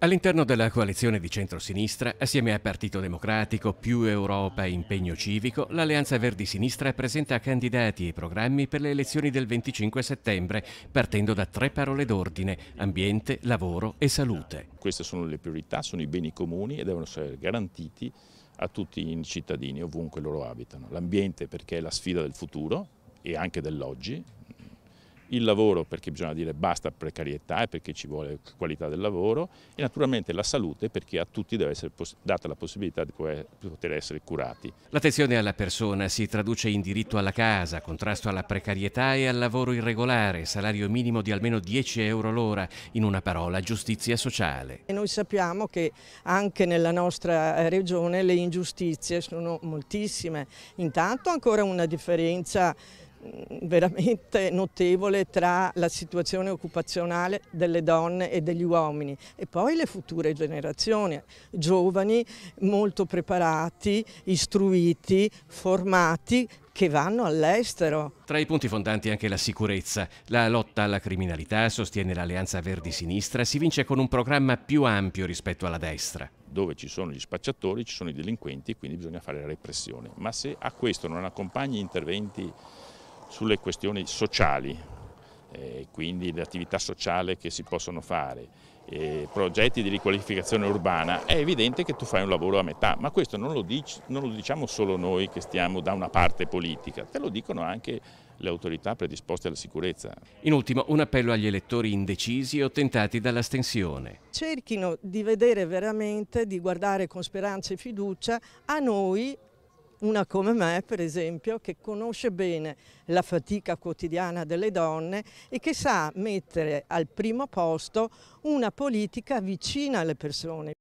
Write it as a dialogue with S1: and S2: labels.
S1: All'interno della coalizione di centrosinistra, assieme a Partito Democratico, più Europa e Impegno Civico, l'Alleanza Verdi-Sinistra presenta candidati e programmi per le elezioni del 25 settembre, partendo da tre parole d'ordine, ambiente, lavoro e
S2: salute. Queste sono le priorità, sono i beni comuni e devono essere garantiti a tutti i cittadini ovunque loro abitano. L'ambiente perché è la sfida del futuro e anche dell'oggi, il lavoro perché bisogna dire basta precarietà e perché ci vuole qualità del lavoro e naturalmente la salute perché a tutti deve essere data la possibilità di poter essere curati.
S1: L'attenzione alla persona si traduce in diritto alla casa, contrasto alla precarietà e al lavoro irregolare, salario minimo di almeno 10 euro l'ora, in una parola giustizia sociale.
S3: E noi sappiamo che anche nella nostra eh, regione le ingiustizie sono moltissime, intanto ancora una differenza Mm, veramente notevole tra la situazione occupazionale delle donne e degli uomini e poi le future generazioni, giovani molto preparati, istruiti, formati che vanno all'estero.
S1: Tra i punti fondanti anche la sicurezza. La lotta alla criminalità, sostiene l'Alleanza Verdi-Sinistra, si vince con un
S2: programma più ampio rispetto alla destra dove ci sono gli spacciatori, ci sono i delinquenti, quindi bisogna fare la repressione. Ma se a questo non accompagni interventi sulle questioni sociali, eh, quindi le attività sociali che si possono fare, eh, progetti di riqualificazione urbana, è evidente che tu fai un lavoro a metà, ma questo non lo, dici, non lo diciamo solo noi che stiamo da una parte politica, te lo dicono anche le autorità predisposte alla sicurezza.
S1: In ultimo un appello agli elettori indecisi o tentati dall'astensione.
S3: Cerchino di vedere veramente, di guardare con speranza e fiducia a noi una come me per esempio che conosce bene la fatica quotidiana delle donne e che sa mettere al primo posto una politica vicina alle persone.